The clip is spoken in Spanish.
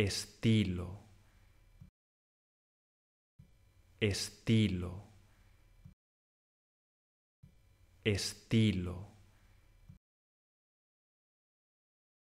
estilo, estilo, estilo.